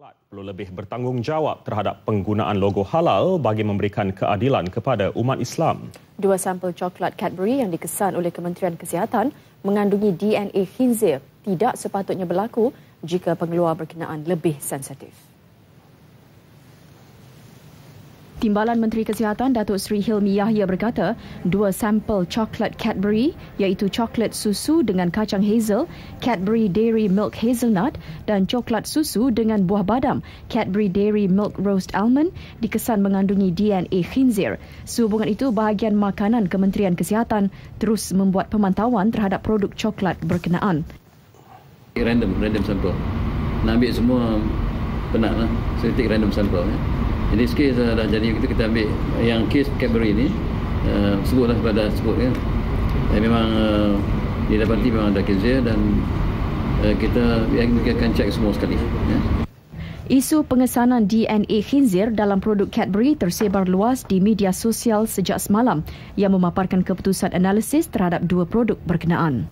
Kelak perlu lebih bertanggungjawab terhadap penggunaan logo halal bagi memberikan keadilan kepada umat Islam. Dua sampel coklat Cadbury yang dikesan oleh Kementerian Kesihatan mengandungi DNA khinzir tidak sepatutnya berlaku jika pengeluar berkenaan lebih sensitif. Timbalan Menteri Kesihatan Datuk Seri Hilmi Yahya berkata, dua sampel coklat Cadbury iaitu coklat susu dengan kacang hazel, Cadbury Dairy Milk Hazelnut dan coklat susu dengan buah badam, Cadbury Dairy Milk Roast Almond dikesan mengandungi DNA khinzir. Sehubungan itu, bahagian makanan Kementerian Kesihatan terus membuat pemantauan terhadap produk coklat berkenaan. Random, random sampel. Nak ambil semua penat lah. Saya so, random sampel. Ya. Jadi kes uh, dah jadi kita kita ambil yang kes Cadbury ini uh, eh, sebutlah pada sebut ya. Dan eh, memang uh, eh, dia dapati memang ada kes dia dan uh, kita yang kita akan cek semua sekali. Ya. Isu pengesanan DNA khinzir dalam produk Cadbury tersebar luas di media sosial sejak semalam yang memaparkan keputusan analisis terhadap dua produk berkenaan.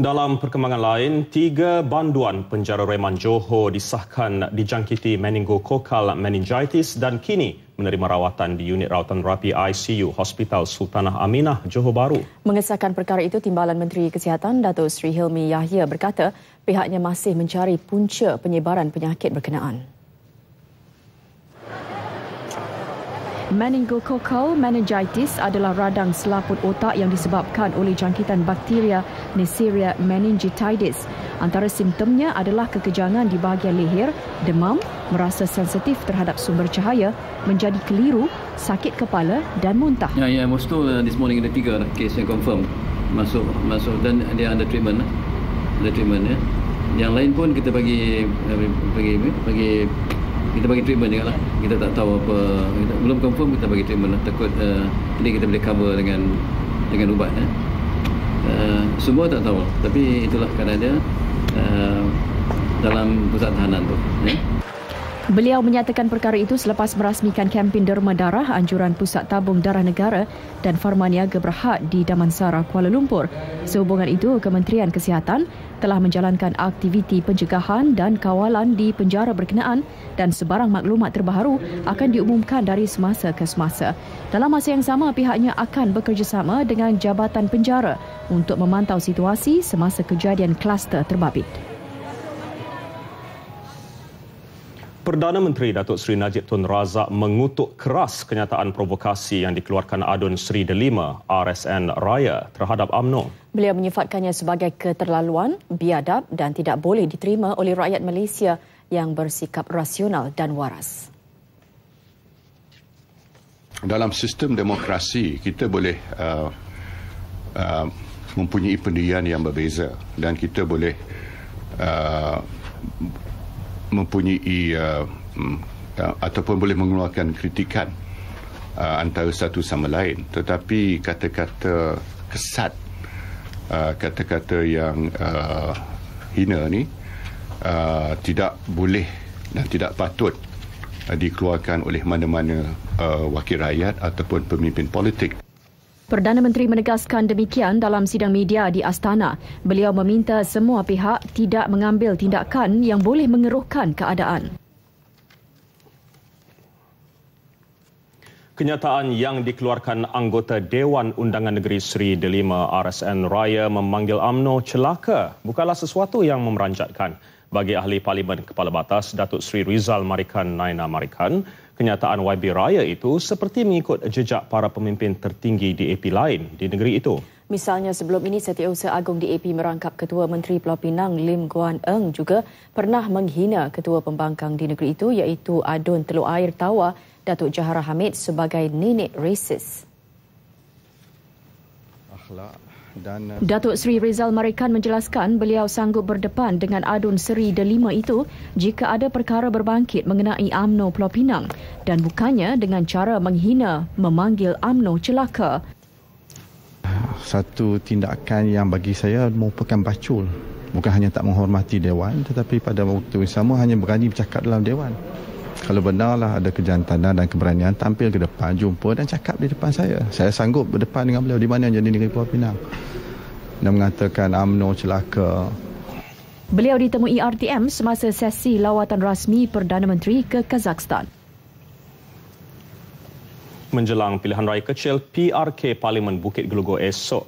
Dalam perkembangan lain, tiga banduan penjara Rehman Johor disahkan dijangkiti meningokokal meningitis dan kini menerima rawatan di unit rawatan rapi ICU Hospital Sultanah Aminah, Johor Bahru. Mengesahkan perkara itu, Timbalan Menteri Kesihatan Datuk Sri Hilmi Yahya berkata pihaknya masih mencari punca penyebaran penyakit berkenaan. Meningococcal meningitis adalah radang selaput otak yang disebabkan oleh jangkitan bakteria Neisseria meningitidis. Antara simptomnya adalah kekejangan di bahagian leher, demam, merasa sensitif terhadap sumber cahaya, menjadi keliru, sakit kepala dan muntah. Ya, ya, yeah, most uh, this morning ada tiga case yang confirm masuk masuk dan dia under treatment. Under treatment ya. Yang lain pun kita bagi uh, bagi, bagi kita bagi treatment juga lah kita tak tahu apa kita, belum confirm kita bagi treatment lah takut uh, eh, ini kita boleh cover dengan dengan ubat eh. uh, semua tak tahu tapi itulah kerana dia uh, dalam pusat tahanan tu eh. Beliau menyatakan perkara itu selepas merasmikan kempen derma darah anjuran Pusat Tabung Darah Negara dan Farmaniaga Berhad di Damansara, Kuala Lumpur. Sehubungan itu, Kementerian Kesihatan telah menjalankan aktiviti pencegahan dan kawalan di penjara berkenaan dan sebarang maklumat terbaru akan diumumkan dari semasa ke semasa. Dalam masa yang sama, pihaknya akan bekerjasama dengan Jabatan Penjara untuk memantau situasi semasa kejadian kluster terbabit. Perdana Menteri Datuk Seri Najib Tun Razak mengutuk keras kenyataan provokasi yang dikeluarkan adun Seri Delima RSN Raya terhadap AMNO. Beliau menyifatkannya sebagai keterlaluan, biadab dan tidak boleh diterima oleh rakyat Malaysia yang bersikap rasional dan waras. Dalam sistem demokrasi, kita boleh uh, uh, mempunyai pendirian yang berbeza dan kita boleh uh, mempunyai uh, ataupun boleh mengeluarkan kritikan uh, antara satu sama lain tetapi kata-kata kesat uh, kata-kata yang uh, hina ni uh, tidak boleh dan tidak patut uh, dikeluarkan oleh mana-mana uh, wakil rakyat ataupun pemimpin politik Perdana Menteri menegaskan demikian dalam sidang media di Astana. Beliau meminta semua pihak tidak mengambil tindakan yang boleh mengeruhkan keadaan. Kenyataan yang dikeluarkan anggota Dewan Undangan Negeri Seri Delima RSN Raya memanggil amno celaka bukanlah sesuatu yang memeranjatkan. Bagi Ahli Parlimen Kepala Batas, Datuk Sri Rizal Marikan Naina Marikan, Kenyataan YB Raya itu seperti mengikut jejak para pemimpin tertinggi di DAP lain di negeri itu. Misalnya sebelum ini Setiausaha Agong DAP merangkap Ketua Menteri Pulau Pinang Lim Guan Eng juga pernah menghina Ketua Pembangkang di negeri itu iaitu Adun Teluk Air Tawa Datuk Jahara Hamid sebagai nenek rasis. Akhlak. Eh, Datuk Seri Rizal Marikan menjelaskan beliau sanggup berdepan dengan adun Seri Delima itu jika ada perkara berbangkit mengenai AMNO Pulau Pinang dan bukannya dengan cara menghina memanggil AMNO celaka. Satu tindakan yang bagi saya merupakan bacul. Bukan hanya tak menghormati Dewan tetapi pada waktu yang sama hanya berani bercakap dalam Dewan kalau benarlah ada kejantanan dan keberanian tampil ke depan jumpa dan cakap di depan saya saya sanggup berdepan dengan beliau di mana yang jadi negeri Pulau Pinang dan mengatakan UMNO celaka Beliau ditemui RTM semasa sesi lawatan rasmi Perdana Menteri ke Kazakhstan. Menjelang pilihan raya kecil PRK Parlimen Bukit Gelugor esok,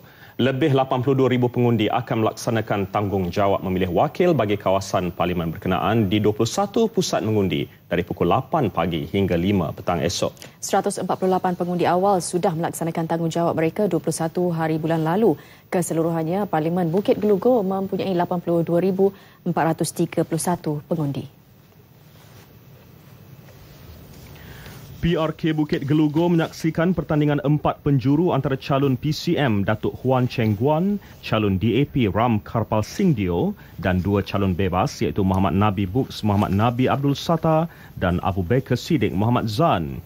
lebih 82,000 pengundi akan melaksanakan tanggungjawab memilih wakil bagi kawasan Parlimen berkenaan di 21 pusat mengundi dari pukul 8 pagi hingga 5 petang esok. 148 pengundi awal sudah melaksanakan tanggungjawab mereka 21 hari bulan lalu. Keseluruhannya, Parlimen Bukit Gelugur mempunyai 82,431 pengundi. PRK Bukit Gelugo menyaksikan pertandingan empat penjuru antara calon PCM Datuk Huan Cheng Guan, calon DAP Ram Karpal Singh Dio dan dua calon bebas iaitu Muhammad Nabi Buks Muhammad Nabi Abdul Sata dan Abu Bakar Siddiq Muhammad Zan.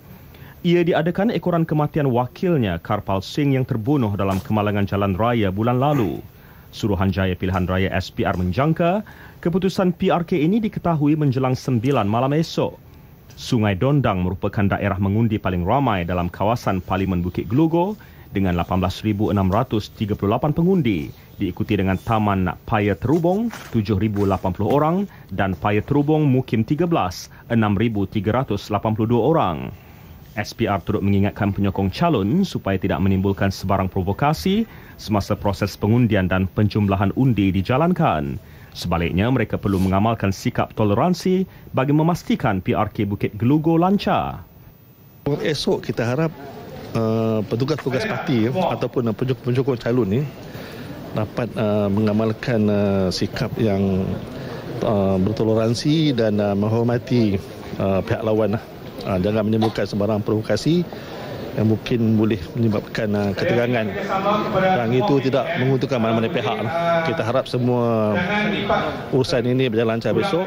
Ia diadakan ekoran kematian wakilnya Karpal Singh yang terbunuh dalam kemalangan jalan raya bulan lalu. Suruhanjaya Pilihan Raya SPR menjangka keputusan PRK ini diketahui menjelang 9 malam esok. Sungai Dondang merupakan daerah mengundi paling ramai dalam kawasan Parlimen Bukit Glugo dengan 18,638 pengundi diikuti dengan Taman Nak Paya Terubong 7,080 orang dan Paya Terubong Mukim 13 6,382 orang. SPR turut mengingatkan penyokong calon supaya tidak menimbulkan sebarang provokasi semasa proses pengundian dan penjumlahan undi dijalankan. Sebaliknya, mereka perlu mengamalkan sikap toleransi bagi memastikan PRK Bukit Gelugo lancar. Esok kita harap uh, petugas-petugas parti ya, ataupun uh, penyokong-penyokong calon ini dapat uh, mengamalkan uh, sikap yang uh, bertoleransi dan uh, menghormati uh, pihak lawan. Lah. Uh, jangan menimbulkan sebarang provokasi yang mungkin boleh menyebabkan uh, ketegangan dan itu tidak menguntungkan mana-mana pihak lah. kita harap semua urusan ini berjalan lancar besok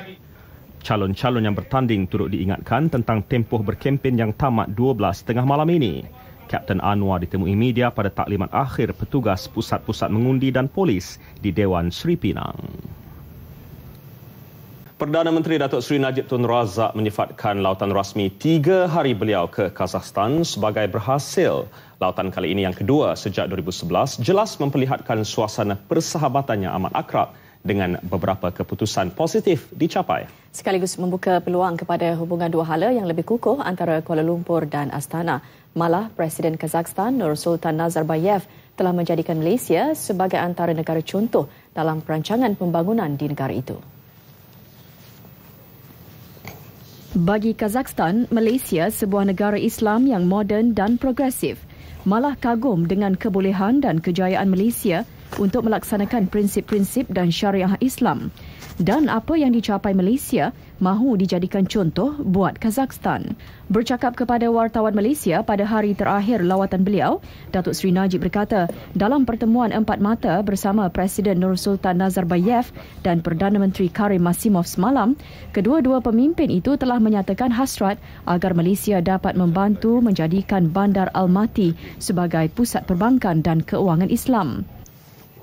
calon-calon yang bertanding turut diingatkan tentang tempoh berkempen yang tamat 12 tengah malam ini Kapten Anwar ditemui media pada taklimat akhir petugas pusat-pusat mengundi dan polis di Dewan Sri Pinang Perdana Menteri Datuk Seri Najib Tun Razak menyifatkan lautan rasmi tiga hari beliau ke Kazakhstan sebagai berhasil. Lautan kali ini yang kedua sejak 2011 jelas memperlihatkan suasana persahabatannya amat akrab dengan beberapa keputusan positif dicapai. Sekaligus membuka peluang kepada hubungan dua hala yang lebih kukuh antara Kuala Lumpur dan Astana. Malah Presiden Kazakhstan Nur Sultan Nazarbayev telah menjadikan Malaysia sebagai antara negara contoh dalam perancangan pembangunan di negara itu. Bagi Kazakhstan, Malaysia sebuah negara Islam yang moden dan progresif. Malah kagum dengan kebolehan dan kejayaan Malaysia untuk melaksanakan prinsip-prinsip dan syariah Islam. Dan apa yang dicapai Malaysia mahu dijadikan contoh buat Kazakhstan. Bercakap kepada wartawan Malaysia pada hari terakhir lawatan beliau, Datuk Seri Najib berkata, dalam pertemuan empat mata bersama Presiden Nur Sultan Nazarbayev dan Perdana Menteri Karim Masimov semalam, kedua-dua pemimpin itu telah menyatakan hasrat agar Malaysia dapat membantu menjadikan Bandar Almaty sebagai pusat perbankan dan keuangan Islam.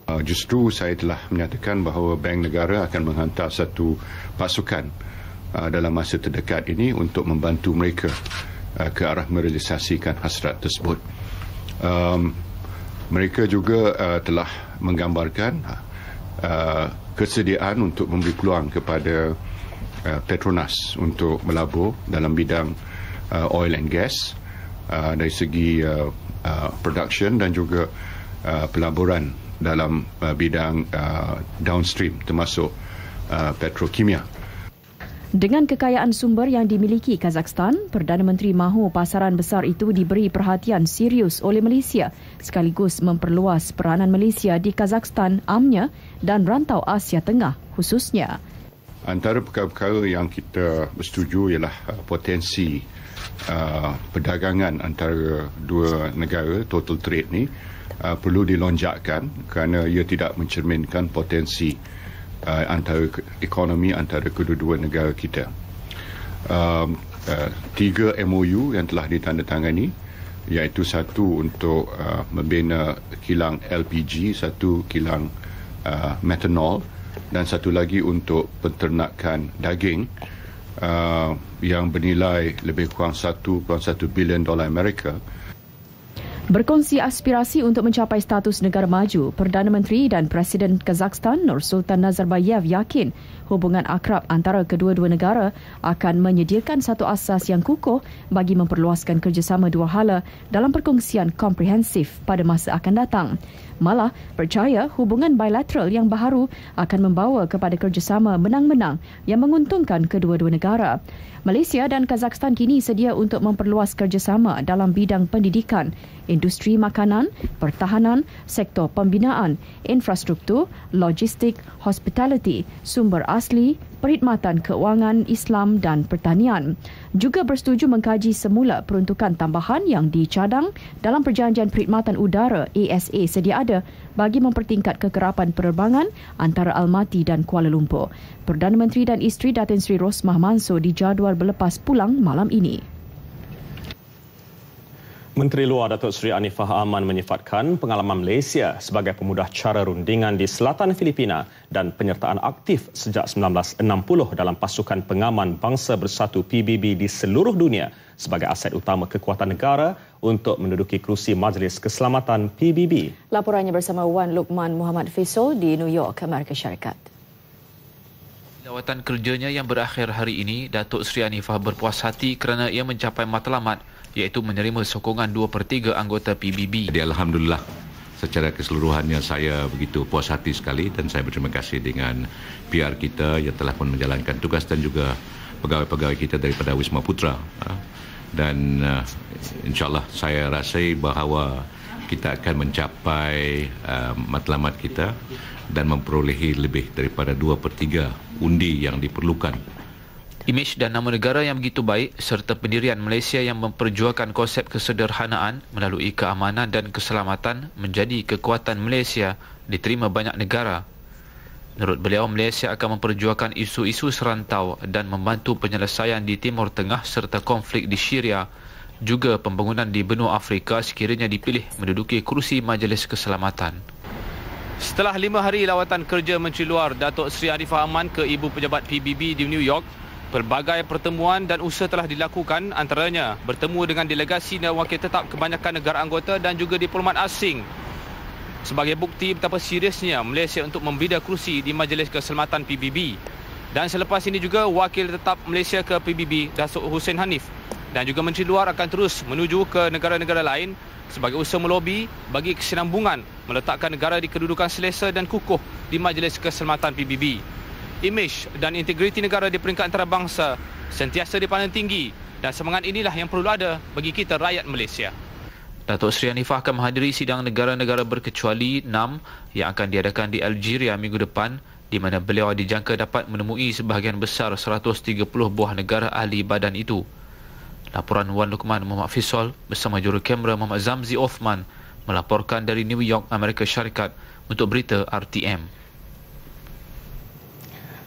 Uh, justru saya telah menyatakan bahawa Bank Negara akan menghantar satu pasukan uh, dalam masa terdekat ini untuk membantu mereka uh, ke arah merealisasikan hasrat tersebut. Um, mereka juga uh, telah menggambarkan uh, kesediaan untuk memberi peluang kepada uh, Petronas untuk melabur dalam bidang uh, oil and gas uh, dari segi uh, uh, production dan juga uh, pelaburan dalam uh, bidang uh, downstream termasuk uh, petrokimia. Dengan kekayaan sumber yang dimiliki Kazakhstan, Perdana Menteri mahu pasaran besar itu diberi perhatian serius oleh Malaysia sekaligus memperluas peranan Malaysia di Kazakhstan, amnya dan rantau Asia Tengah khususnya. Antara perkara-perkara yang kita bersetuju ialah uh, potensi uh, perdagangan antara dua negara, total trade ni uh, perlu dilonjakkan kerana ia tidak mencerminkan potensi uh, antara ekonomi antara kedua-dua negara kita. Um, uh, tiga MOU yang telah ditandatangani iaitu satu untuk uh, membina kilang LPG, satu kilang uh, metanol dan satu lagi untuk penternakan daging uh, yang bernilai lebih kurang 1.1 bilion dolar Amerika berkongsi aspirasi untuk mencapai status negara maju. Perdana Menteri dan Presiden Kazakhstan Nur Sultan Nazarbayev yakin hubungan akrab antara kedua-dua negara akan menyediakan satu asas yang kukuh bagi memperluaskan kerjasama dua hala dalam perkongsian komprehensif pada masa akan datang. Malah, percaya hubungan bilateral yang baharu akan membawa kepada kerjasama menang-menang yang menguntungkan kedua-dua negara. Malaysia dan Kazakhstan kini sedia untuk memperluas kerjasama dalam bidang pendidikan, industri makanan, pertahanan, sektor pembinaan, infrastruktur, logistik, hospitality, sumber asli, perkhidmatan keuangan Islam dan pertanian. Juga bersetuju mengkaji semula peruntukan tambahan yang dicadang dalam Perjanjian Perkhidmatan Udara ASA sedia ada bagi mempertingkat kekerapan penerbangan antara Almaty dan Kuala Lumpur. Perdana Menteri dan Isteri Datin Sri Rosmah Mansor dijadual berlepas pulang malam ini. Menteri Luar Datuk Seri Anifah Aman menyifatkan pengalaman Malaysia sebagai pemudah cara rundingan di selatan Filipina dan penyertaan aktif sejak 1960 dalam pasukan pengaman bangsa bersatu PBB di seluruh dunia sebagai aset utama kekuatan negara untuk menduduki kerusi Majlis Keselamatan PBB. Laporannya bersama Wan Lukman Muhammad Faisal di New York, Amerika Syarikat. Lawatan kerjanya yang berakhir hari ini, Datuk Sri Anifah berpuas hati kerana ia mencapai matlamat iaitu menerima sokongan 2 per 3 anggota PBB. Jadi, Alhamdulillah secara keseluruhannya saya begitu puas hati sekali dan saya berterima kasih dengan PR kita yang telah pun menjalankan tugas dan juga pegawai-pegawai kita daripada Wisma Putra. Ah, dan ah, insyaAllah saya rasa bahawa kita akan mencapai ah, matlamat kita dan memperolehi lebih daripada 2 per 3 undi yang diperlukan Imej dan nama negara yang begitu baik serta pendirian Malaysia yang memperjuangkan konsep kesederhanaan melalui keamanan dan keselamatan menjadi kekuatan Malaysia diterima banyak negara. Menurut beliau, Malaysia akan memperjuangkan isu-isu serantau dan membantu penyelesaian di Timur Tengah serta konflik di Syria juga pembangunan di benua Afrika sekiranya dipilih menduduki kerusi Majlis Keselamatan. Setelah lima hari lawatan kerja menciluar Datuk Seri Arifah Aman ke Ibu Pejabat PBB di New York, Pelbagai pertemuan dan usaha telah dilakukan antaranya bertemu dengan delegasi dan wakil tetap kebanyakan negara anggota dan juga diplomat asing sebagai bukti betapa seriusnya Malaysia untuk membida kerusi di Majlis Keselamatan PBB. Dan selepas ini juga wakil tetap Malaysia ke PBB Dato' Hussein Hanif dan juga Menteri Luar akan terus menuju ke negara-negara lain sebagai usaha melobi bagi kesinambungan meletakkan negara di kedudukan selesa dan kukuh di Majlis Keselamatan PBB imej dan integriti negara di peringkat antarabangsa sentiasa dipandang tinggi dan semangat inilah yang perlu ada bagi kita rakyat Malaysia. Datuk Seri Hanifah akan menghadiri sidang negara-negara berkecuali 6 yang akan diadakan di Algeria minggu depan di mana beliau dijangka dapat menemui sebahagian besar 130 buah negara ahli badan itu. Laporan Wan Lukman Muhammad Fisol bersama juru kamera Muhammad Zamzi Othman melaporkan dari New York, Amerika Syarikat untuk berita RTM.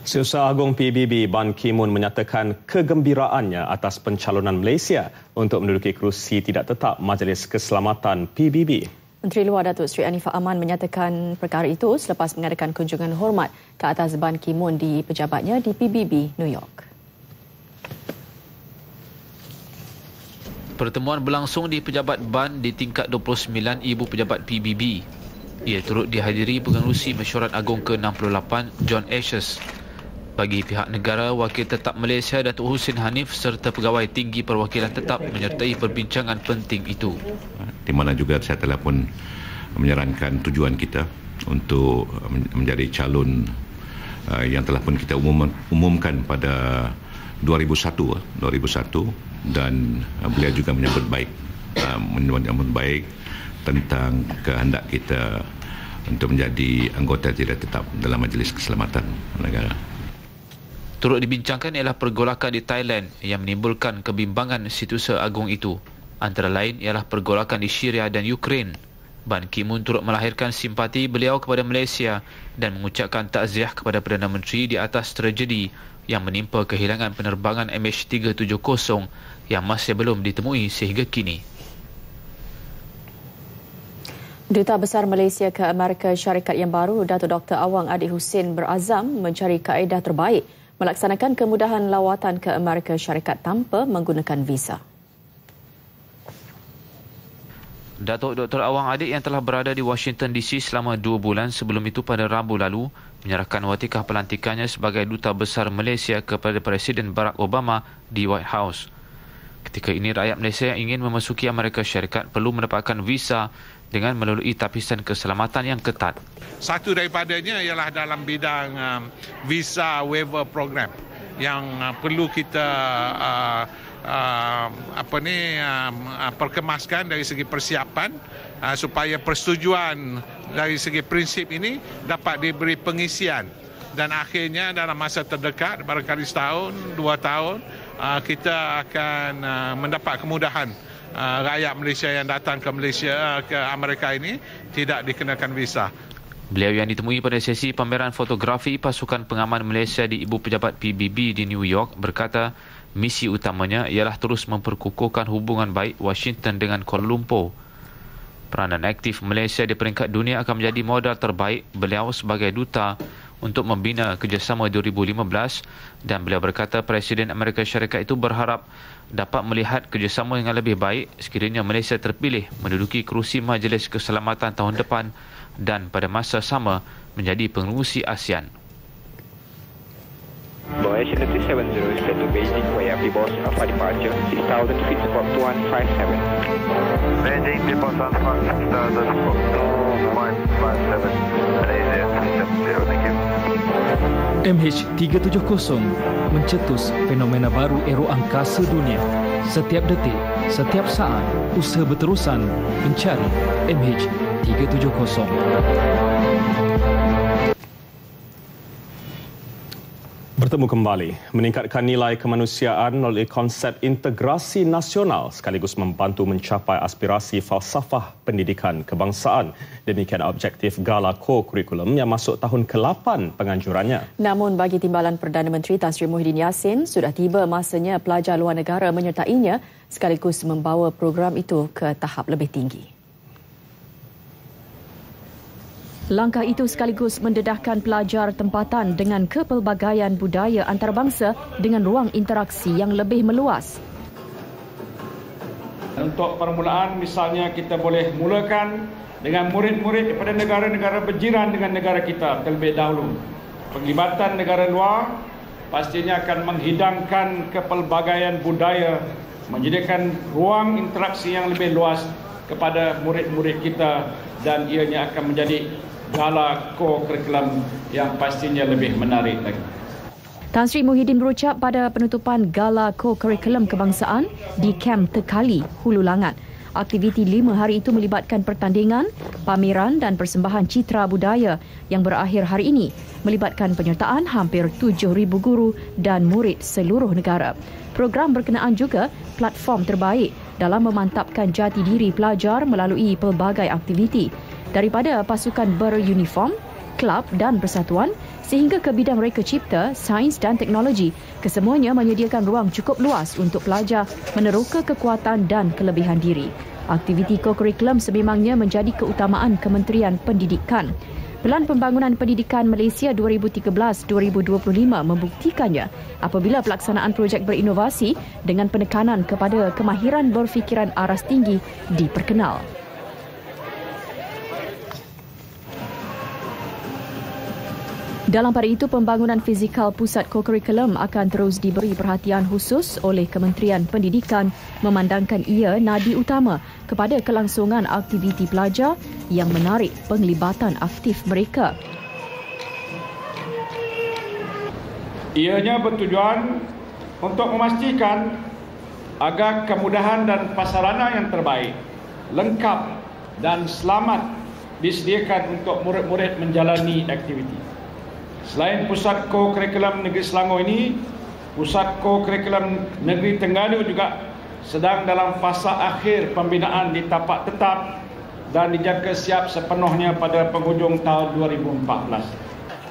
Setiausaha Agung PBB Ban Ki-moon menyatakan kegembiraannya atas pencalonan Malaysia untuk menduduki kerusi tidak tetap Majlis Keselamatan PBB. Menteri Luar Datuk Seri Anifah Aman menyatakan perkara itu selepas mengadakan kunjungan hormat ke atas Ban Ki-moon di pejabatnya di PBB New York. Pertemuan berlangsung di pejabat BAN di tingkat 29 Ibu Pejabat PBB. Ia turut dihadiri pengurusi mesyuarat agung ke-68 John Ashes bagi pihak negara wakil tetap Malaysia Datuk Husin Hanif serta pegawai tinggi perwakilan tetap menyertai perbincangan penting itu. Di mana juga saya telah pun menyarankan tujuan kita untuk uh, menjadi calon uh, yang telah pun kita umumkan pada 2001 2001 uh, dan beliau juga menyambut baik menyambut baik tentang kehendak kita untuk menjadi anggota tidak tetap dalam Majlis Keselamatan Negara turut dibincangkan ialah pergolakan di Thailand yang menimbulkan kebimbangan situsa agung itu. Antara lain ialah pergolakan di Syria dan Ukraine. Ban Ki-moon turut melahirkan simpati beliau kepada Malaysia dan mengucapkan takziah kepada Perdana Menteri di atas tragedi yang menimpa kehilangan penerbangan MH370 yang masih belum ditemui sehingga kini. Duta Besar Malaysia ke Amerika Syarikat yang baru, Datuk Dr. Awang Adi Husin berazam mencari kaedah terbaik melaksanakan kemudahan lawatan ke Amerika Syarikat tanpa menggunakan visa. Datuk Dr. Awang Adik yang telah berada di Washington DC selama dua bulan sebelum itu pada Rabu lalu menyerahkan watikah pelantikannya sebagai Duta Besar Malaysia kepada Presiden Barack Obama di White House. Ketika ini rakyat Malaysia ingin memasuki Amerika Syarikat perlu mendapatkan visa dengan melalui tapisan keselamatan yang ketat. Satu daripadanya ialah dalam bidang um, visa waiver program yang uh, perlu kita uh, uh, apa ni um, uh, perkemaskan dari segi persiapan uh, supaya persetujuan dari segi prinsip ini dapat diberi pengisian dan akhirnya dalam masa terdekat barangkali setahun dua tahun uh, kita akan uh, mendapat kemudahan uh, rakyat Malaysia yang datang ke Malaysia ah, ke Amerika ini tidak dikenakan visa. Beliau yang ditemui pada sesi pameran fotografi pasukan pengaman Malaysia di Ibu Pejabat PBB di New York berkata misi utamanya ialah terus memperkukuhkan hubungan baik Washington dengan Kuala Lumpur. Peranan aktif Malaysia di peringkat dunia akan menjadi modal terbaik beliau sebagai duta untuk membina kerjasama 2015 dan beliau berkata Presiden Amerika Syarikat itu berharap dapat melihat kerjasama yang lebih baik sekiranya Malaysia terpilih menduduki kerusi Majlis Keselamatan tahun depan dan pada masa sama menjadi pengerusi ASEAN. Boeing 770 is set Beijing via Bebos Alpha Departure 6000 Beijing Bebos Alpha 6000 for 257. MH370 mencetus fenomena baru aero angkasa dunia. Setiap detik, setiap saat, usaha berterusan mencari MH370. 370. bertemu kembali, meningkatkan nilai kemanusiaan melalui konsep integrasi nasional sekaligus membantu mencapai aspirasi falsafah pendidikan kebangsaan. Demikian objektif Gala Co-Curriculum yang masuk tahun ke-8 penganjurannya. Namun bagi timbalan Perdana Menteri Tan Sri Muhyiddin Yassin, sudah tiba masanya pelajar luar negara menyertainya sekaligus membawa program itu ke tahap lebih tinggi. Langkah itu sekaligus mendedahkan pelajar tempatan dengan kepelbagaian budaya antarabangsa dengan ruang interaksi yang lebih meluas. Untuk permulaan misalnya kita boleh mulakan dengan murid-murid daripada negara-negara berjiran dengan negara kita terlebih dahulu. Penglibatan negara luar pastinya akan menghidangkan kepelbagaian budaya, menjadikan ruang interaksi yang lebih luas kepada murid-murid kita dan ianya akan menjadi gala ko kurikulum yang pastinya lebih menarik lagi. Tan Sri Muhyiddin berucap pada penutupan Gala Ko curriculum Kebangsaan di Kem Tekali, Hulu Langat. Aktiviti lima hari itu melibatkan pertandingan, pameran dan persembahan citra budaya yang berakhir hari ini melibatkan penyertaan hampir 7,000 guru dan murid seluruh negara. Program berkenaan juga platform terbaik dalam memantapkan jati diri pelajar melalui pelbagai aktiviti daripada pasukan beruniform, klub dan persatuan sehingga ke bidang reka cipta, sains dan teknologi. Kesemuanya menyediakan ruang cukup luas untuk pelajar meneroka kekuatan dan kelebihan diri. Aktiviti kokurikulum sememangnya menjadi keutamaan Kementerian Pendidikan. Pelan Pembangunan Pendidikan Malaysia 2013-2025 membuktikannya apabila pelaksanaan projek berinovasi dengan penekanan kepada kemahiran berfikiran aras tinggi diperkenal. Dalam pada itu, pembangunan fizikal pusat kokurikulum akan terus diberi perhatian khusus oleh Kementerian Pendidikan memandangkan ia nadi utama kepada kelangsungan aktiviti pelajar yang menarik penglibatan aktif mereka. Ianya bertujuan untuk memastikan agar kemudahan dan pasarana yang terbaik, lengkap dan selamat disediakan untuk murid-murid menjalani aktiviti. Selain pusat kurikulum negeri Selangor ini, pusat kurikulum negeri Terengganu juga sedang dalam fasa akhir pembinaan di tapak tetap dan dijangka siap sepenuhnya pada penghujung tahun 2014.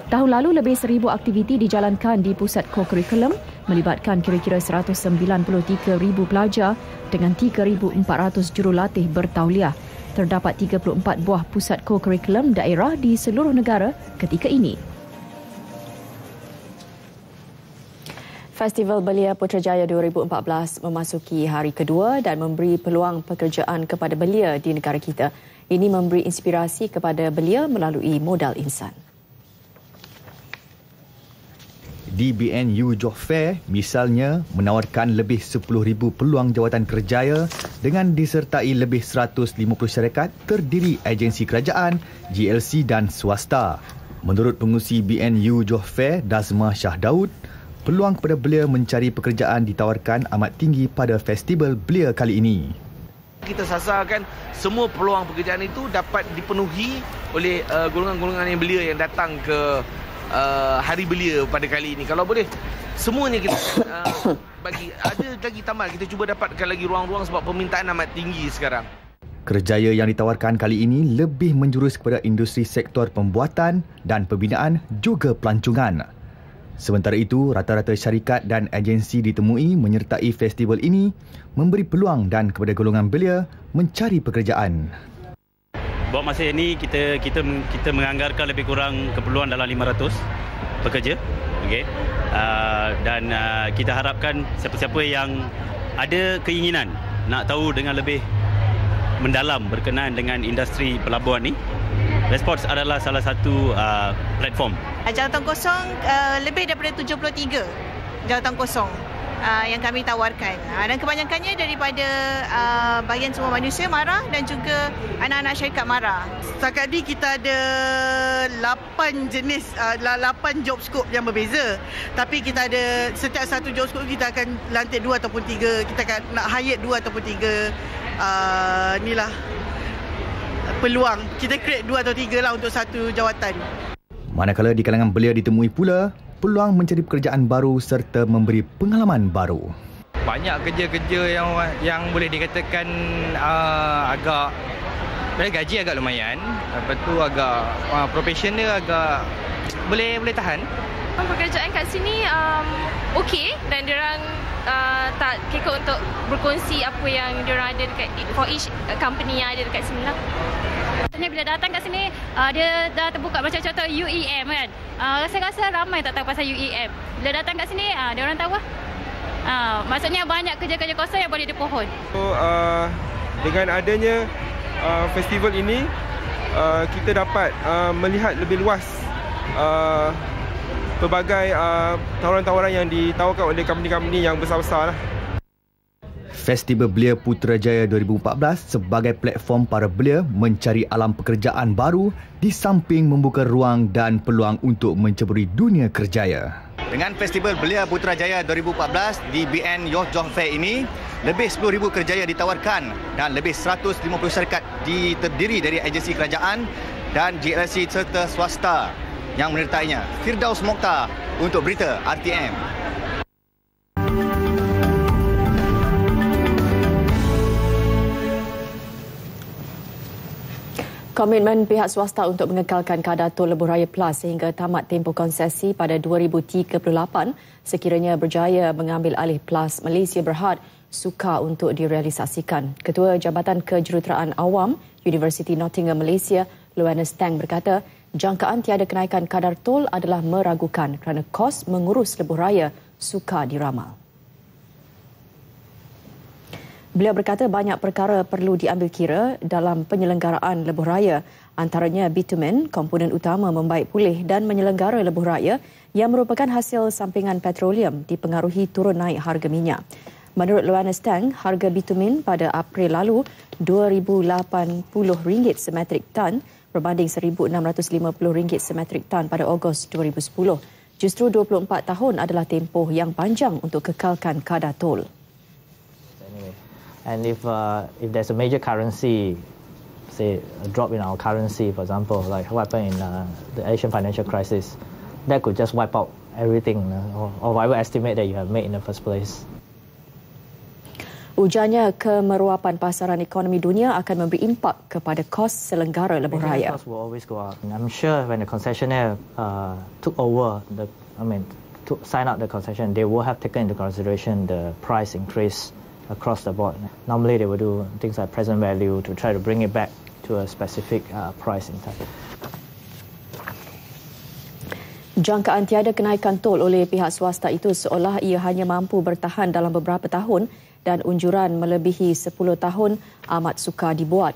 Tahun lalu lebih seribu aktiviti dijalankan di pusat kurikulum melibatkan kira-kira 193,000 pelajar dengan 3,400 jurulatih bertauliah. Terdapat 34 buah pusat kurikulum daerah di seluruh negara ketika ini. Festival Belia Putrajaya 2014 memasuki hari kedua dan memberi peluang pekerjaan kepada belia di negara kita. Ini memberi inspirasi kepada belia melalui modal insan. DBN U Job Fair misalnya menawarkan lebih 10,000 peluang jawatan kerjaya dengan disertai lebih 150 syarikat terdiri agensi kerajaan, GLC dan swasta. Menurut pengusi BNU Johor Fair, Dazma Shah Daud, peluang kepada belia mencari pekerjaan ditawarkan amat tinggi pada festival belia kali ini. Kita sasarkan semua peluang pekerjaan itu dapat dipenuhi oleh uh, golongan-golongan yang belia yang datang ke uh, hari belia pada kali ini. Kalau boleh, semuanya kita uh, bagi. Ada lagi tambah, kita cuba dapatkan lagi ruang-ruang sebab permintaan amat tinggi sekarang. Kerjaya yang ditawarkan kali ini lebih menjurus kepada industri sektor pembuatan dan pembinaan juga pelancongan. Sementara itu, rata-rata syarikat dan agensi ditemui menyertai festival ini memberi peluang dan kepada golongan belia mencari pekerjaan. Buat masa ini kita kita kita menganggarkan lebih kurang keperluan dalam 500 pekerja. okay? Uh, ah, dan uh, kita harapkan siapa-siapa yang ada keinginan nak tahu dengan lebih mendalam berkenaan dengan industri pelabuhan ini Resports adalah salah satu uh, platform. Ah, jawatan kosong uh, lebih daripada 73 jawatan kosong. Uh, yang kami tawarkan uh, dan kebanyakannya daripada uh, bahagian semua manusia MARA dan juga anak-anak syarikat MARA. Setakat ini kita ada 8 jenis, uh, 8 job scope yang berbeza tapi kita ada setiap satu job scope kita akan lantik 2 ataupun 3, kita akan nak hire 2 ataupun 3 uh, ah, inilah peluang. Kita create dua atau tiga lah untuk satu jawatan. Manakala di kalangan belia ditemui pula, peluang mencari pekerjaan baru serta memberi pengalaman baru. Banyak kerja-kerja yang yang boleh dikatakan uh, agak boleh gaji agak lumayan, lepas tu agak uh, profesional agak boleh boleh tahan pun pekerjaan kat sini um, okey dan orang uh, tak kekok untuk berkongsi apa yang orang ada dekat for each company yang ada dekat sini lah. Contohnya bila datang kat sini, uh, dia dah terbuka macam contoh UEM kan. Uh, saya rasa ramai tak tahu pasal UEM. Bila datang kat sini, uh, dia orang tahu lah. Uh, maksudnya banyak kerja-kerja kosong yang boleh dipohon. So, uh, dengan adanya uh, festival ini, uh, kita dapat uh, melihat lebih luas uh, pelbagai uh, tawaran-tawaran uh, yang ditawarkan oleh company-company yang besar-besar lah. Festival Belia Putrajaya 2014 sebagai platform para belia mencari alam pekerjaan baru di samping membuka ruang dan peluang untuk menceburi dunia kerjaya. Dengan Festival Belia Putrajaya 2014 di BN Yoh Johor Fair ini, lebih 10,000 kerjaya ditawarkan dan lebih 150 syarikat diterdiri dari agensi kerajaan dan GLC serta swasta yang menyertainya. Firdaus Mokta untuk berita RTM. Komitmen pihak swasta untuk mengekalkan kadar tol lebuh raya plus sehingga tamat tempoh konsesi pada 2038 sekiranya berjaya mengambil alih plus Malaysia Berhad suka untuk direalisasikan. Ketua Jabatan Kejuruteraan Awam Universiti Nottingham Malaysia, Luana Stang berkata, jangkaan tiada kenaikan kadar tol adalah meragukan kerana kos mengurus lebuh raya sukar diramal. Beliau berkata banyak perkara perlu diambil kira dalam penyelenggaraan lebuh raya antaranya bitumen, komponen utama membaik pulih dan menyelenggara lebuh raya yang merupakan hasil sampingan petroleum dipengaruhi turun naik harga minyak. Menurut Luana Stang, harga bitumen pada April lalu RM2,080 semetrik tan berbanding RM1,650 semetrik tan pada Ogos 2010. Justru 24 tahun adalah tempoh yang panjang untuk kekalkan kadar tol. And if uh, if there's a major currency, say a drop in our currency, for example, like what happened in uh, the Asian financial crisis, that could just wipe out everything uh, or, or whatever estimate that you have made in the first place. Ujarnya kemeruapan pasaran ekonomi dunia akan memberi impak kepada kos selenggara lebuh raya. will always go up. I'm sure when the concessionaire uh, took over the, I mean, to sign up the concession, they will have taken into consideration the price increase across the board. Normally, they will do things like present value to try to bring it back to a specific uh, price in time. Jangkaan tiada kenaikan tol oleh pihak swasta itu seolah ia hanya mampu bertahan dalam beberapa tahun dan unjuran melebihi 10 tahun amat sukar dibuat.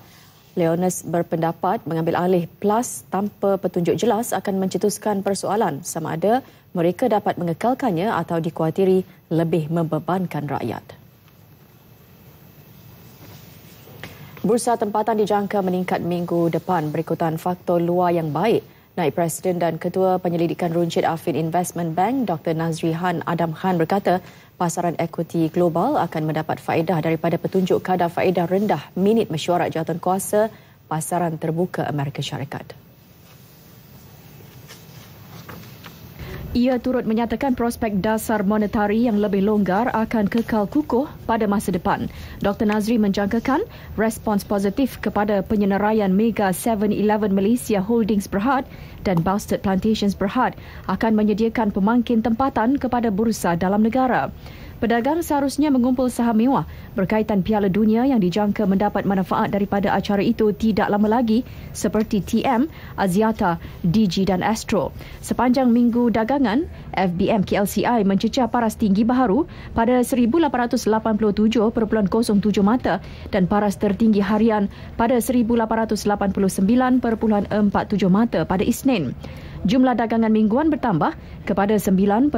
Leonis berpendapat mengambil alih PLUS tanpa petunjuk jelas akan mencetuskan persoalan sama ada mereka dapat mengekalkannya atau dikhawatiri lebih membebankan rakyat. Bursa tempatan dijangka meningkat minggu depan berikutan faktor luar yang baik Naib Presiden dan Ketua Penyelidikan Runcit Afin Investment Bank Dr. Nazri Han Adam Khan berkata pasaran ekuiti global akan mendapat faedah daripada petunjuk kadar faedah rendah minit mesyuarat jawatan kuasa pasaran terbuka Amerika Syarikat. Ia turut menyatakan prospek dasar monetari yang lebih longgar akan kekal kukuh pada masa depan. Dr. Nazri menjangkakan respons positif kepada penyenaraian Mega 7-Eleven Malaysia Holdings Berhad dan Busted Plantations Berhad akan menyediakan pemangkin tempatan kepada bursa dalam negara pedagang seharusnya mengumpul saham mewah berkaitan Piala Dunia yang dijangka mendapat manfaat daripada acara itu tidak lama lagi seperti TM, Aziata, DG dan Astro. Sepanjang minggu dagangan, FBM KLCI mencecah paras tinggi baharu pada 1887.07 mata dan paras tertinggi harian pada 1889.47 mata pada Isnin jumlah dagangan mingguan bertambah kepada 9.6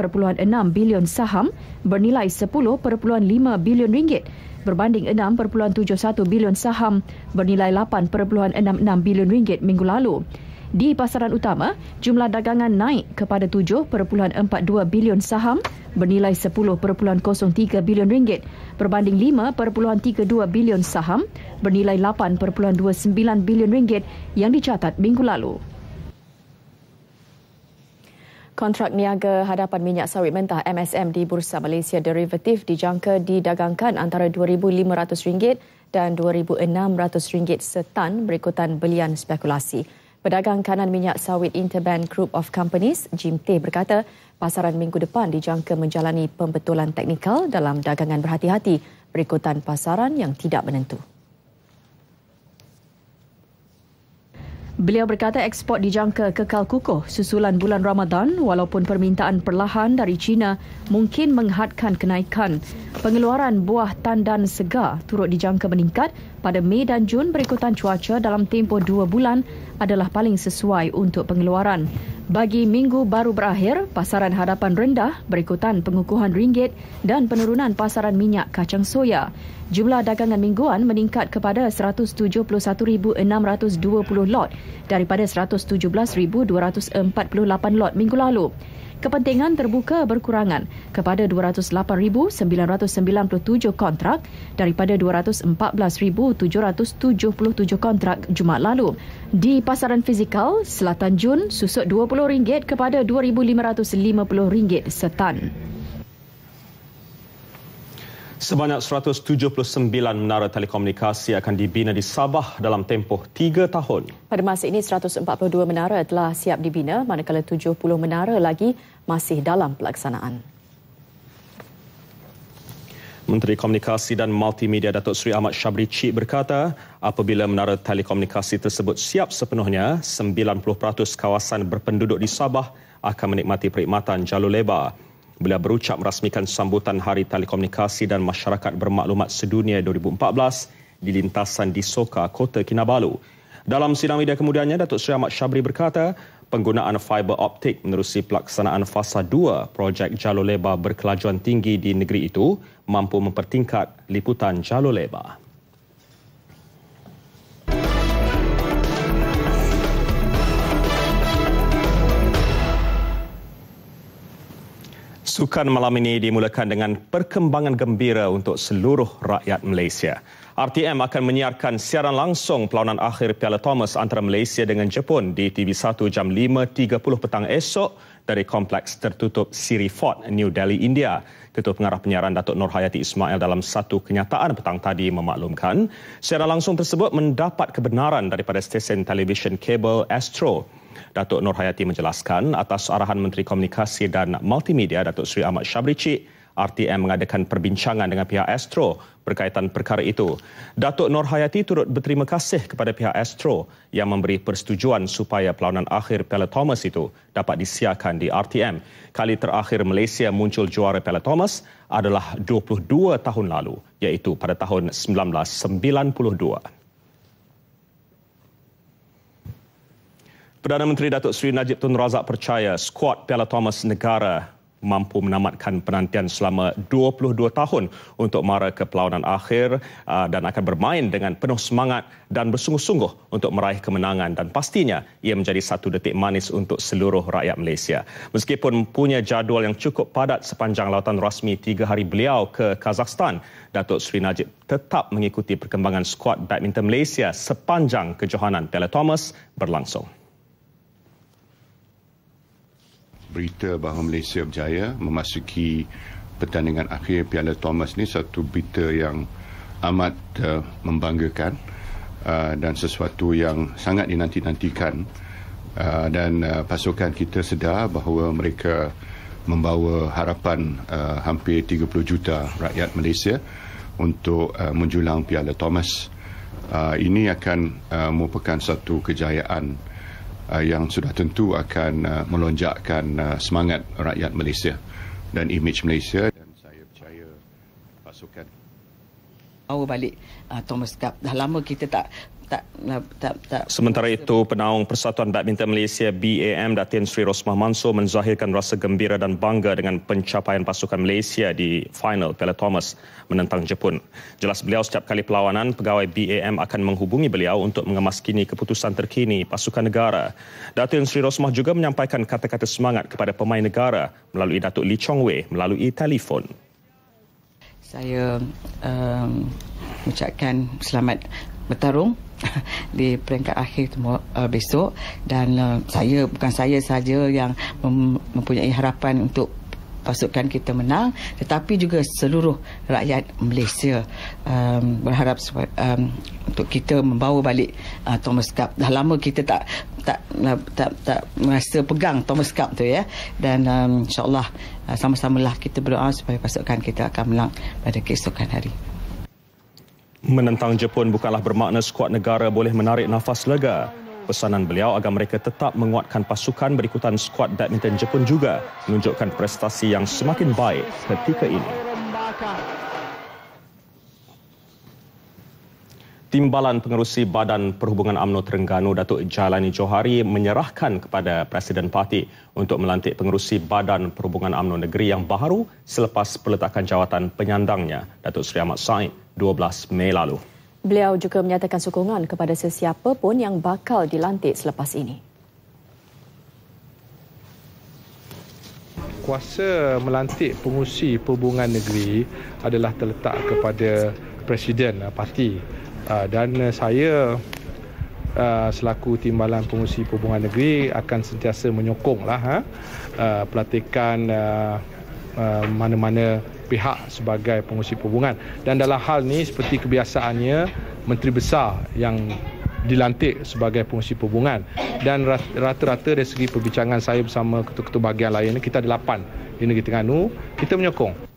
bilion saham bernilai 10.5 bilion ringgit berbanding 6.71 bilion saham bernilai 8.66 bilion ringgit minggu lalu. Di pasaran utama, jumlah dagangan naik kepada 7.42 bilion saham bernilai 10.03 bilion ringgit berbanding 5.32 bilion saham bernilai 8.29 bilion ringgit yang dicatat minggu lalu. Kontrak niaga hadapan minyak sawit mentah MSM di Bursa Malaysia Derivatif dijangka didagangkan antara RM2,500 dan RM2,600 setan berikutan belian spekulasi. Pedagang kanan minyak sawit Interbank Group of Companies, Jim T berkata, pasaran minggu depan dijangka menjalani pembetulan teknikal dalam dagangan berhati-hati berikutan pasaran yang tidak menentu. Beliau berkata ekspor dijangka kekal kukuh susulan bulan Ramadan walaupun permintaan perlahan dari China mungkin menghadkan kenaikan. Pengeluaran buah tandan segar turut dijangka meningkat pada Mei dan Jun berikutan cuaca dalam tempoh dua bulan adalah paling sesuai untuk pengeluaran. Bagi minggu baru berakhir, pasaran hadapan rendah berikutan pengukuhan ringgit dan penurunan pasaran minyak kacang soya. Jumlah dagangan mingguan meningkat kepada 171,620 lot daripada 117,248 lot minggu lalu kepentingan terbuka berkurangan kepada 208,997 kontrak daripada 214,777 kontrak Jumaat lalu. Di pasaran fizikal, selatan Jun susut RM20 kepada RM2,550 setan. Sebanyak 179 menara telekomunikasi akan dibina di Sabah dalam tempoh 3 tahun. Pada masa ini 142 menara telah siap dibina manakala 70 menara lagi masih dalam pelaksanaan. Menteri Komunikasi dan Multimedia Datuk Seri Ahmad Syabri Cik berkata, apabila menara telekomunikasi tersebut siap sepenuhnya, 90% kawasan berpenduduk di Sabah akan menikmati perkhidmatan jalur lebar. Beliau berucap merasmikan sambutan Hari Telekomunikasi dan Masyarakat Bermaklumat Sedunia 2014 di lintasan di Soka, Kota Kinabalu. Dalam sidang media kemudiannya, Datuk Seri Ahmad Syabri berkata, penggunaan fiber optik menerusi pelaksanaan fasa 2 projek jalur lebar berkelajuan tinggi di negeri itu mampu mempertingkat liputan jalur lebar. Sukan malam ini dimulakan dengan perkembangan gembira untuk seluruh rakyat Malaysia. RTM akan menyiarkan siaran langsung perlawanan akhir Piala Thomas antara Malaysia dengan Jepun di TV1 jam 5.30 petang esok dari kompleks tertutup Siri Fort, New Delhi, India. Ketua Pengarah Penyiaran Datuk Nur Ismail dalam satu kenyataan petang tadi memaklumkan secara langsung tersebut mendapat kebenaran daripada stesen televisyen kabel Astro. Datuk Nur menjelaskan atas arahan Menteri Komunikasi dan Multimedia Datuk Sri Ahmad Syabri Cik, RTM mengadakan perbincangan dengan pihak Astro berkaitan perkara itu. Datuk Nur Hayati turut berterima kasih kepada pihak Astro yang memberi persetujuan supaya pelawanan akhir Piala Thomas itu dapat disiarkan di RTM. Kali terakhir Malaysia muncul juara Piala Thomas adalah 22 tahun lalu iaitu pada tahun 1992. Perdana Menteri Datuk Seri Najib Tun Razak percaya skuad Piala Thomas negara mampu menamatkan penantian selama 22 tahun untuk mara ke pelawanan akhir ah, dan akan bermain dengan penuh semangat dan bersungguh-sungguh untuk meraih kemenangan dan pastinya ia menjadi satu detik manis untuk seluruh rakyat Malaysia. Meskipun mempunyai jadual yang cukup padat sepanjang lautan rasmi tiga hari beliau ke Kazakhstan, Datuk Sri Najib tetap mengikuti perkembangan skuad badminton Malaysia sepanjang kejohanan Piala Thomas berlangsung. berita bahawa Malaysia berjaya memasuki pertandingan akhir Piala Thomas ni satu berita yang amat uh, membanggakan uh, dan sesuatu yang sangat dinanti-nantikan uh, dan uh, pasukan kita sedar bahawa mereka membawa harapan uh, hampir 30 juta rakyat Malaysia untuk uh, menjulang Piala Thomas. Uh, ini akan uh, merupakan satu kejayaan Uh, yang sudah tentu akan uh, melonjakkan uh, semangat rakyat Malaysia dan imej Malaysia dan saya percaya pasukan awal balik uh, Thomas Cup dah lama kita tak tak tak tak sementara itu penaung persatuan badminton Malaysia BAM Datin Sri Rosmah Mansur menzahirkan rasa gembira dan bangga dengan pencapaian pasukan Malaysia di final Piala Thomas menentang Jepun jelas beliau setiap kali perlawanan pegawai BAM akan menghubungi beliau untuk mengemaskini keputusan terkini pasukan negara Datin Sri Rosmah juga menyampaikan kata-kata semangat kepada pemain negara melalui Datuk Lee Chong Wei melalui telefon saya um, ucapkan selamat bertarung di peringkat akhir tu, uh, besok dan uh, saya bukan saya saja yang mem- mempunyai harapan untuk pasukan kita menang tetapi juga seluruh rakyat Malaysia um, berharap supaya, um, untuk kita membawa balik uh, Thomas Cup dah lama kita tak tak tak uh, tak, tak merasa pegang Thomas Cup tu ya dan um, insyaallah uh, sama-samalah kita berdoa supaya pasukan kita akan menang pada keesokan hari Menentang Jepun bukanlah bermakna skuad negara boleh menarik nafas lega. Pesanan beliau agar mereka tetap menguatkan pasukan berikutan skuad badminton Jepun juga menunjukkan prestasi yang semakin baik ketika ini. Timbalan Pengerusi Badan Perhubungan UMNO Terengganu Datuk Jalani Johari menyerahkan kepada Presiden Parti untuk melantik Pengerusi Badan Perhubungan UMNO Negeri yang baru selepas peletakan jawatan penyandangnya Datuk Seri Ahmad Said 12 Mei lalu. Beliau juga menyatakan sokongan kepada sesiapa pun yang bakal dilantik selepas ini. Kuasa melantik pengusi perhubungan negeri adalah terletak kepada Presiden uh, Parti. Uh, dan uh, saya selaku timbalan pengusi perhubungan negeri akan sentiasa menyokonglah pelatihan mana-mana pihak sebagai pengurusi perhubungan dan dalam hal ni seperti kebiasaannya menteri besar yang dilantik sebagai pengurusi perhubungan dan rata-rata dari segi perbincangan saya bersama ketua-ketua bahagian lain kita ada 8 di Negeri Terengganu kita menyokong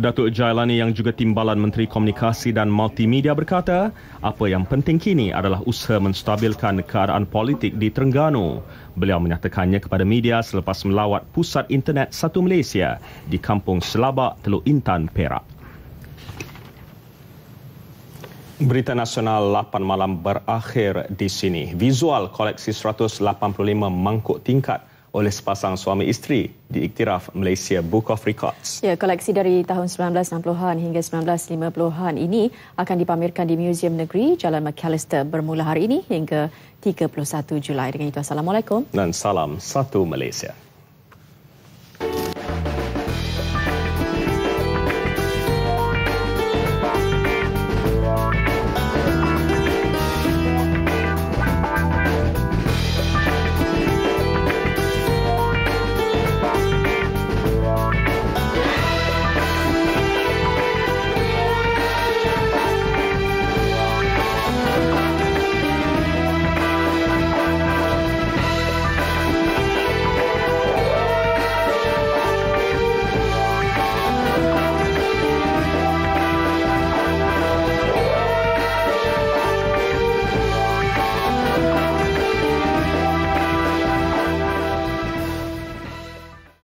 Datuk Jailani yang juga timbalan Menteri Komunikasi dan Multimedia berkata, apa yang penting kini adalah usaha menstabilkan keadaan politik di Terengganu. Beliau menyatakannya kepada media selepas melawat pusat internet Satu Malaysia di Kampung Selabak, Teluk Intan, Perak. Berita Nasional 8 malam berakhir di sini. Visual koleksi 185 mangkuk tingkat oleh sepasang suami isteri diiktiraf Malaysia Book of Records. Ya, koleksi dari tahun 1960-an hingga 1950-an ini akan dipamerkan di Museum Negeri Jalan McAllister bermula hari ini hingga 31 Julai. Dengan itu, Assalamualaikum. Dan salam satu Malaysia.